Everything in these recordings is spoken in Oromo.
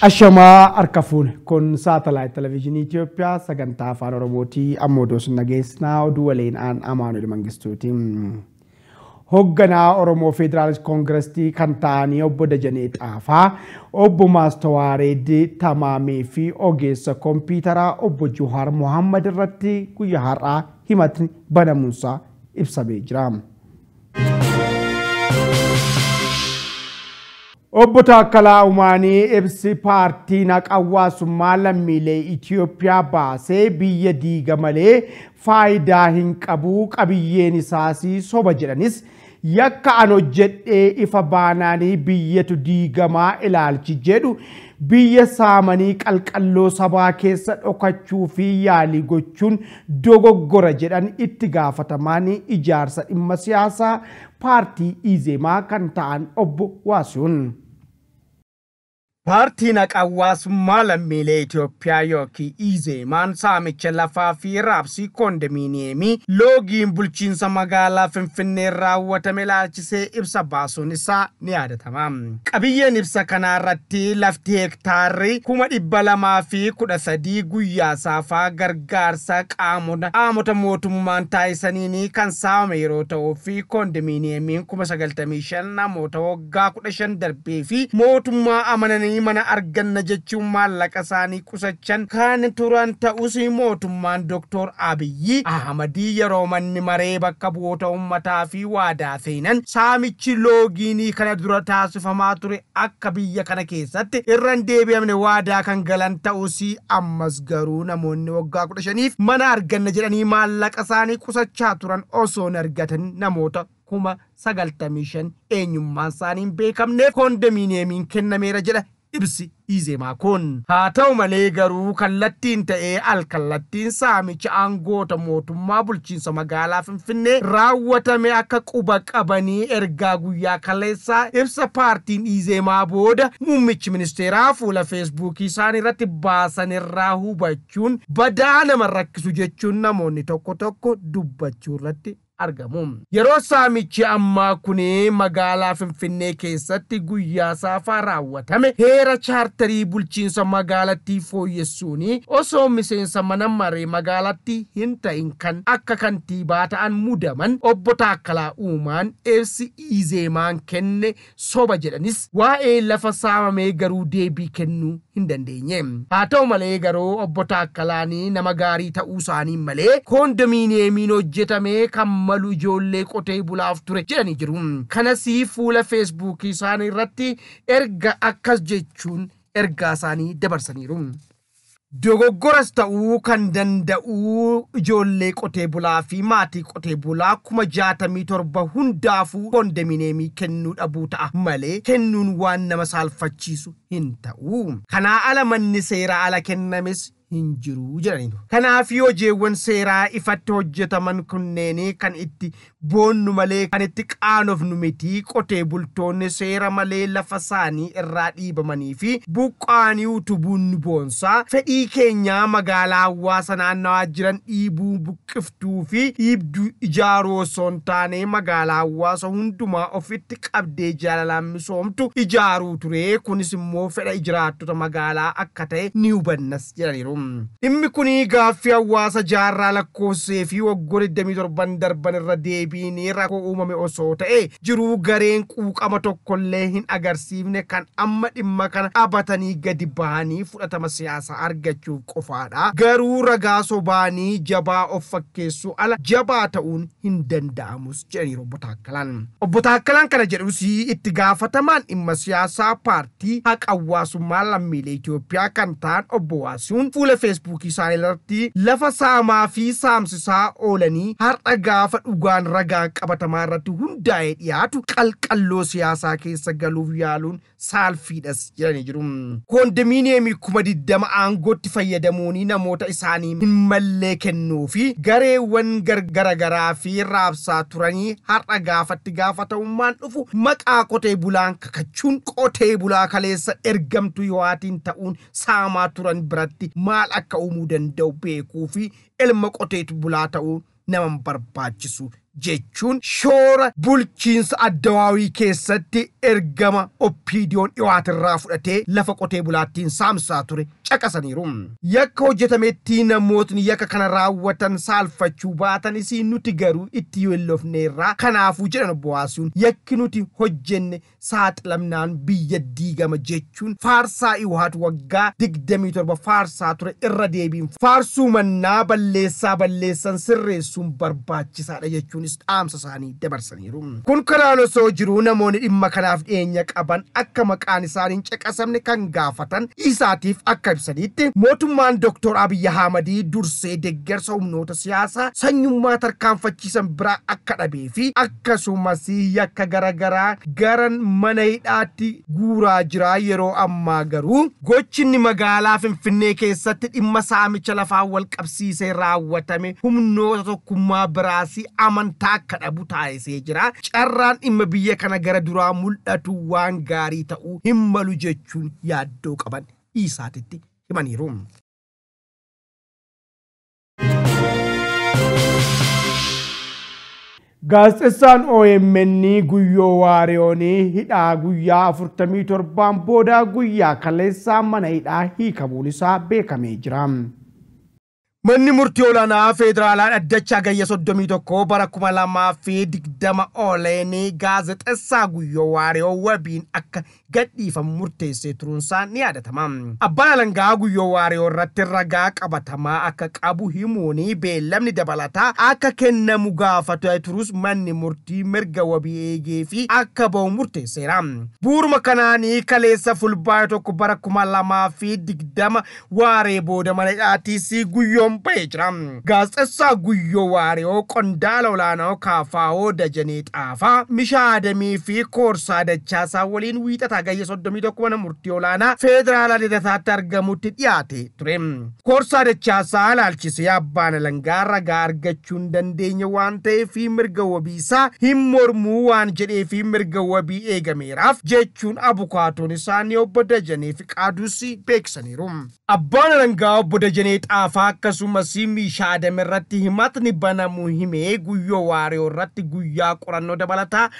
Ashamaa harka fuune kun saatalaayit televezyiinii Itoophiyaa sagantaa afaan Oromooti amma oduu sun dhageessinaa oduu waliin aan Amaanuel Mangistuuti. Hoogganaa Oromoo Federaalist Koongirestii kan ta'anii obbo Dajanee Xaafaa, obbo Maastawaareed Tamaamee fi ogeessa kompiitaraa obbo Juhaar Mohaammed irratti guyyaa har'aa himatni banamuunsaa ibsamee jira. Obbo Taakkalaa Umaanii ibsi paartiin haqawwaasummaa lammiilee Itiyoophiyaa baasee biyya diiga malee faayidaa hin qabu qabiyyeen isaas soba jedhanis yakka an hojjedhee ifa baanaanii biyyatu diigamaa ilaalchi jedhu biyya saamanii qalqalloo sabaa keessa dhokachuu fi yaalii gochuun dogoggora jedhan itti gaafatamaan ijaarsa dhimma siyaasaa paartii Izemaa kan ta'an obbo Waasuun. Paartiin haqawwaasummaa lammiilee Itoophiyaa yookiin Izeemaan saamicha lafaa fi raabsii koondominiyeemii loogiin bulchiinsa magaalaa Finfinnee raawwatame laalchisee ibsa baasuun isaa ni yaadatama. Qabiyyeen ibsa kanarratti lafti hektaari kuma dhibba lamaa fi kudha sadii guyyaa saafaa gargaarsa qaamota mootummaan taasisaniin kan saamame yeroo ta'uu fi koondominiyeemiin kuma sagaltamii shan namoota waggaa kudha shan darbee fi mootummaa amananii mana arganna jechuun maallaqa isaanii qusachan kan turan ta'us mootummaan Dr. Abiyyi Ahmadii yeroo manni maree bakka bu'oota ummataa fi waadaa feenan saamichi loogiinii kana dura taasifamaa ture akka biyya kana keessatti irra hin deebi'amne waadaa kan galan ta'us ammas garuu namoonni waggaa kudha shaniif mana arganna jedhanii maallaqa isaanii qusachaa turan osoo argatan namoota kuma sagaltamii shan eenyummaan isaanii beekamneef koondominiyeemiin kennameera jedha ibsi dhiizemaa kun haa ta'u malee garuu kallattiin ta'ee al kallattiin saamicha aangoota mootummaa bulchiinsa magaalaa finfinnee raawwatame akka quba qabanii ergaa guyyaa kaleessaa ibsa paartiin dhiizemaa booda muummichi ministeeraa fuula feesbuukii isaan irratti baasan irraa hubachuun badaa nama rakkisu jechuun namoonni tokko tokko dubbachuu irratti Yeroo saamichi ammaa kun magaalaa Finfinnee keessatti guyyaa raawwatame heera chaartarii bulchiinsa magaalatti fooyyessuun osoo miseensa mana maree magaalatti hin ta'in kan akka kantiibaa ta'an mudaman obbo taakalaa Uumaan eebsi Izeemaan kenne soba jedhanis waa'ee lafa saamamee garuu deebii kennuu hin dandeenye. Haa ta'u malee garuu obbo Taakkalaanii nama gaarii ta'uu isaanii malee koondominiyeemiin hojjetame kan maluu ijoollee qotee bulaaf ture jedhanii jiru. Kanasii fuula feesbuukii isaanii irratti erga akkas jechuun ergaa isaanii dabarsaniiru. Dogoggoras ta'uu kan danda'u ijoollee qotee bulaa fi maatii qotee bulaa kuma jaatamii torba hundaafuu mineemii kennuu dhabuu ta'a malee kennuun waan nama saalfachiisu hin ta'u. Kanaa ala manni seeraa ala kennames hin jiru jedhaniitu. Kanaaf seeraa ifatti hojjetaman kunneeni kan itti boonnu malee kan itti qaanofnu miti qotee bultoonni seera malee lafa isaanii irraa dhiibamanii fi buqqaanii utubuun nu boonsaa fedhii keenya magaalaa hawaasa naannawaa jiran dhiibuu buqqiftuu fi dhiibduu ijaaruu osoo magaalaa hawaasa hundumaa ofitti qabdee jaalalaan misoomtu ijaaruu ture kunis immoo fedha jiraattota magaalaa akka ta'e ni hubannas jedhaniiru. Mm. dhimmi kun gaaffii hawaasa jaarraa lakkoofsee fi waggoota 27 darban irra deebiin rakkoo uumame osoo ta'e jiruu gareen quuqama tokkollee hin agarsiifne kan amma dhimma kana dhabatanii gadi bahanii fudhatama siyaasaa argachuuf qofaadha. Garuu ragaa sobaanii jabaa of fakkeessuu ala jabaa ta'uun hin danda'amus jedhaniiru obbo Taakkalaan. kana jedhus itti gaafatamaan dhimma siyaasaa paartii haqa hawaasummaa lammiilee Itoophiyaa kan ta'an obbo fuula fuula feesbuukii irratti lafa saamaa fi saamsisaa oolanii har'a gaafa dhugaan ragaa qabatamaa irratti hundaa'ee dhiyaatu qalqalloo siyaasaa keessa galuuf yaaluun saalfiidhas jedhanii jiru. Koondominiyeemii kuma diddama aangootti fayyadamuun namoota isaanii hin mallee kennuu fi gareewwan gargaraa fi raabsaa turanii har'a gaafatti gaafatamummaan dhufu maqaa kotee bulaan kakachuun qotee bulaa kaleessa ergamtu yo'aatiin ta'uun saamaa turan biratti maal maal akka uumuu danda'u beekuu fi elma qoteetu bulaa ta'uu naman barbaachisu jechuun shoora bulchiinsa addawaawii keessatti ergama oppiidiyoon dhiwaatirraa fudhatee lafa qotee bulaattiin saamsaa ture caqasaniiru. Yakka hojjetametti namootni yakka kana raawwatan saalfachuu baatan isiin nuti garuu itti yeelloofneerraa kanaafuu jedhan sun yakki nuti hojjenne saaxilamnaan biyya diigama jechuun faarsaa Iwaat waggaa digdamii torba faarsaa ture irra deebiin faarsuu mannaa balleessaa balleessan sirreessuun barbaachisaadha jechuudha. jechuunis dabarsaniiru. Kun karaan osoo jiruu namoonni dhimma kanaaf dhiyeenya qaban akka maqaan isaaniin caqasamne kan gaafatan isaatiif akka ibsanitti mootummaan Dr. Abiyyi Ahmadii dursee deeggarsa humnoota siyaasaa sanyummaa tarkaanfachiisan biraa akka dhabee fi akkasumas yakka garagaraa garan mana hidhaatti guuraa jira yeroo ammaa garuu gochinni magaalaa Finfinnee keessatti dhimma saamicha lafaa wal qabsiisee raawwatame humnoota tokkummaa biraas aman waan taakka dhabu taasisee jira. Carraan dhimma biyya kana gara duraa mul'atu waan gaarii ta'uu hin malu jechuun yaaddoo qaban dhiisaatitti himaniiru. Gaazexessaan OMN guyyoo waariyoonii hidhaa guyyaa 47 booda guyyaa kaleessaa mana hidhaa hiikamuun isaa beekamee jira. Manni murtii olaanaa federaalaa addachaa gayya soddomii tokko bara kuma lamaa digdama oleenii gaazexessaa guyyoo waariyoo wabiin akka gadhiifamu murteessee turunsaa ni yaadatama. Abbaan alangaa guyyoo waariyoo irratti ragaa qabatamaa akka qabu himuun beellamni dabalataa akka kennamu gaafata turus manni murtii mirga wabii eegee fi akka ba'u murteesseera. Buuruma kanaanii kaleessa fulbaayoo tokko bara kuma lamaa digdama waaree booda mana dhaatis qompa'e jira. Gaazexessaa Guyyoo Waariyoo Qondaala Olaanoo Kaafaawoo Dajanee Xaafaa Mishaa Adamii fi Koorsaa Dachaasaa waliin wiixataa gayya soddomii mana murtii olaanaa Federaalaa Lidataatti argamutti dhiyaate ture. Koorsaa Dachaasaa laalchisee abbaan alangaa ragaa argachuun dandeenya dandeenye waan fi mirga isaa hin mormuu waan fi mirga wabii eegameeraaf jechuun abukaatoon isaanii obbo Dajanee fi Qaaduus Abbaan langaa obbo Dajanee Xaafaa akkasumas akkasumas irratti himatni banamu himee guyyoo waaree irratti guyyaa qorannoo dabalataa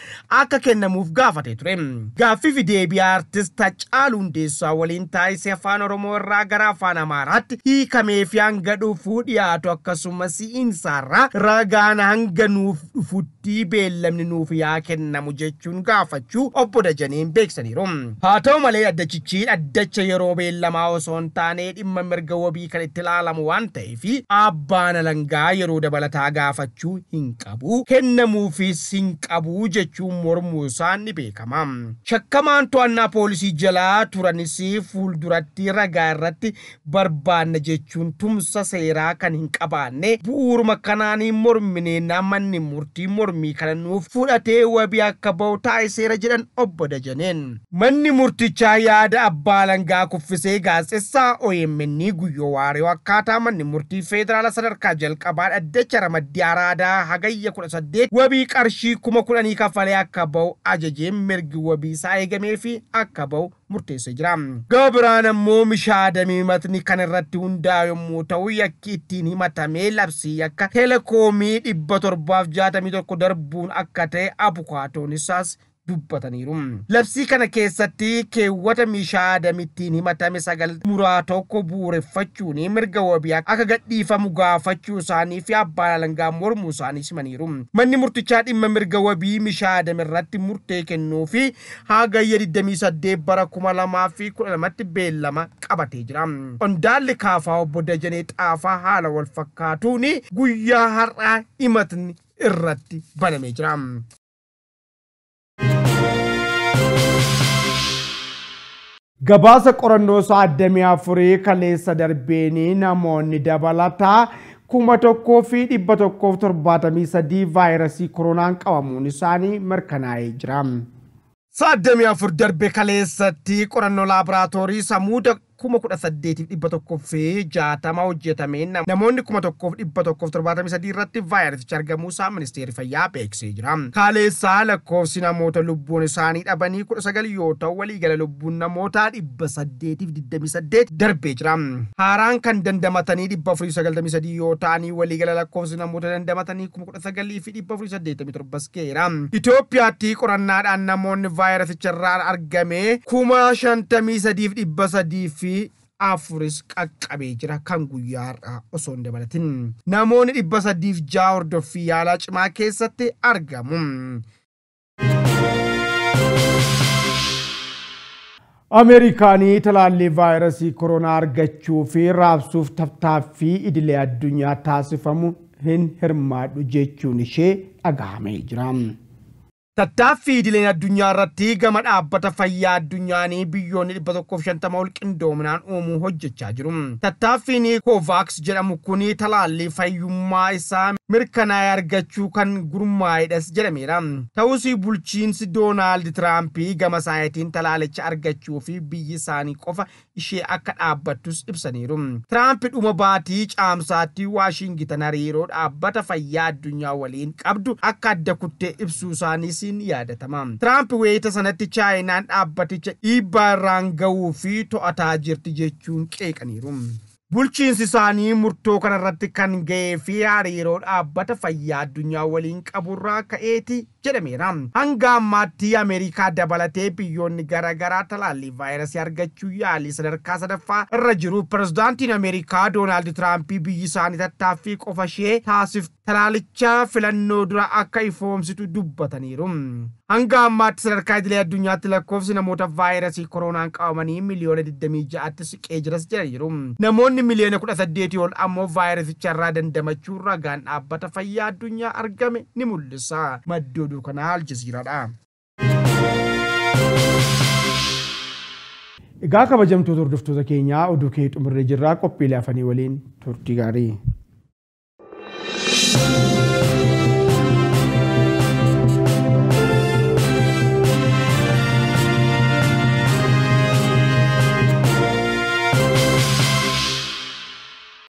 akka kennamuuf gaafate ture. gaafiif deebi'aa artista caalu Hundeessaa waliin taa'isee afaan Oromoo irraa gara afaan Amaaraatti hiikamee fi hanga dhufuuf dhiyaatu akkasumas insaarraa ragaan hanga nuuf dhufutti beelamni nuuf yaa kennamu jechuun gaafachuu obbo Dajanee beeksaniiru. Haa ta'u malee addachichiin addacha yeroo beelamaa osoo hin taane dhimma mirga wabii kan itti laalamu waan ta'e fi abbaan alangaa yeroo dabalataa gaafachuu hin qabu kennamuufis hin qabu jechuun mormuu isaan ni beekama. Shakkamaan to'annaa poolisii jalaa turanis fuulduratti ragaa irratti barbaanna jechuun tumsa seeraa kan hin qabaanne bu'uuruma kanaanii morminee manni murtii mormii kana nuuf fudhatee wabii akka ba'u taasiseera jedhan obbo Dajaneen. Manni murtichaa yaada abbaa alangaa kuffisee gaazexessaa OMN guyyoo waaree akkaataa manni murtii feederaala sadarkaa jalqabaa addacha ramaddii araadaa hagayya saddeet wabii qarshii kuma kudhanii kafalee akka ba'u ajajeen mirgi wabii isaa eegameefi fi akka ba'u murteessee jira. Gaba biraan ammoo mishaadamii matni kan irratti hundaa'e yommuu ta'u yakki ittiin himatamee labsii akka teleekoomii dhibba torbaaf jaatamii tokko darbuun akka ta'e abukaatoon Hmm. Labsii kana keessatti keewwata meeshaa adamittiin himatame sagal muraa tokko bu'uureffachuun mirga wabii akka gadhiifamu gaafachuu isaanii fi abbaan alangaa mormuu isaanii simaniiru. Manni murtichaa dhimma mirga wabii meeshaa irratti murtee kennuu fi hagayya 28 bara 2012tti beellama qabatee jira. Ondaalli kaafaa obbo Dajanee Xaafaa haala wal fakkaatuun guyyaa har'aa himatni irratti banamee jira. Gabaasa qorannoo sa'addamii afurii kaleessa darbeen namoonni dabalataa kuma tokkoo fi dhibba tokkoof torbaatamii sadii vaayirasii koronaan qabamuun isaanii mirkanaa'ee jira. afur darbe kaleessatti qorannoo kuma kudha saddeetiif dhibba fi jaatama hojjetamee namoonni kuma tokkoof dhibba tokkoof torbaatamii sadii irratti vaayirasichi argamuusaa ministeerri fayyaa jira. Kaaleessaa lakkoofsi namoota lubbuun isaanii dhabanii kudha sagal yoo ta'u lubbuun dhibba darbee jira. Haaraan kan dandamatanii dhibba afurii sagaltamii sadii yoo ta'anii waliigala namoota dandamatanii kuma kudha fi dhibba afurii saddeetamii Itoophiyaatti qorannaadhaan namoonni vaayirasicha irraa argame fi afuris qaqqabee jira kan guyyaa osoo namoonni dhibba sadiif ja'a yaalaa cimaa keessatti argamu. Ameerikaanii talaallii vaayirasii koronaa argachuu fi raabsuuf taftaafii idilee addunyaa taasifamu hin hirmaadhu jechuun ishee dhaga'amee jira. Tattaaffii idileen addunyaa irratti gama dhaabbata fayyaa addunyaanii biyyoonni 150 ol qindoominaan uumuu hojjechaa jiru. Tattaaffiin Kovaaks jedhamu kun talaallii fayyummaa isaa mirkanaa'e argachuu kan gurmaa'edhas jedhameera. Ta'us bulchiinsi Doonaald Tiraampii gama isaatiin talaalicha argachuu fi biyyi isaanii qofa ishee akka dhaabbattus ibsaniiru. Tiraamp dhuma baatii caamsaatti Waashingitan hariiroo dhaabbata fayyaa addunyaa waliin qabdu akka adda kuttee ibsuu isaaniis yaadatama. Tiraamp weeta sanatti chaayinaan dhaabbaticha dhiibbaa irraan gahuu fi to'ataa jirti jechuun qeeqaniiru. bulchiinsi isaanii murtoo kana irratti kan ga'ee fi hariiroo dhaabbata fayyaa addunyaa waliin qaburraa ka'eeti jedhameera. Hanga ammaatti Ameerikaa dabalatee biyyoonni garaa talaallii vaayirasii argachuu yaalii sadarkaa sadaffaa irra jiru. pirezidaantiin Ameerikaa Doonaald tiraampii biyyi isaanii tattaaffii qofa taasif taasiftu talaalicha filannoo dura akka ifoomsitu dubbataniiru. hanga ammaatti sadarkaa idilee addunyaatti lakkoofsi namoota vaayirasii koroonaan qabamanii miliyoona 26tti siqee jiras jira jiru. Namoonni miliyoona 18 ol ammoo vaayirasicha irraa dandamachuu ragaan dhaabbata fayyaa addunyaa argame ni mul'isa. Maddi oduu kanaa Aljaziiraadha. Egaa kabajamtoota hordoftoota keenyaa oduu kee xumurree jirraa qophiilee afanii waliin turtii gaarii.